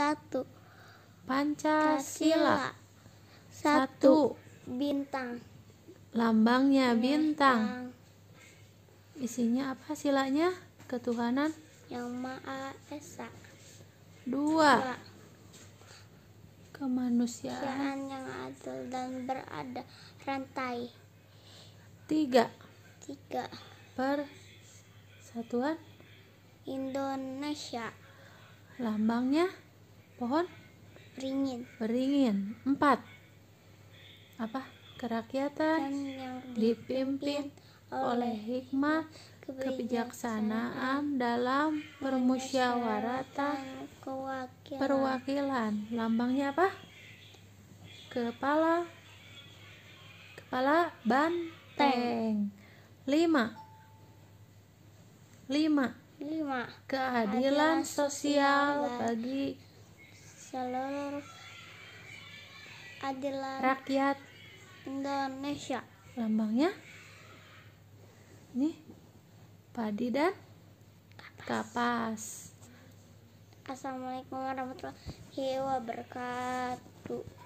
satu Pancasila satu bintang lambangnya bintang. isinya apa silanya ketuhanan yang maha esa dua, kemanusiaan yang adil dan berada rantai tiga tiga per satuan Indonesia lambangnya pohon beringin beringin empat apa kerakyatan yang dipimpin oleh hikmah kebijaksanaan dalam permusyawaratan perwakilan. perwakilan lambangnya apa kepala kepala banteng lima lima lima keadilan sosial bagi seluruh adalah rakyat Indonesia. Lambangnya ini padi dan kapas. kapas. Assalamualaikum warahmatullahi wabarakatuh.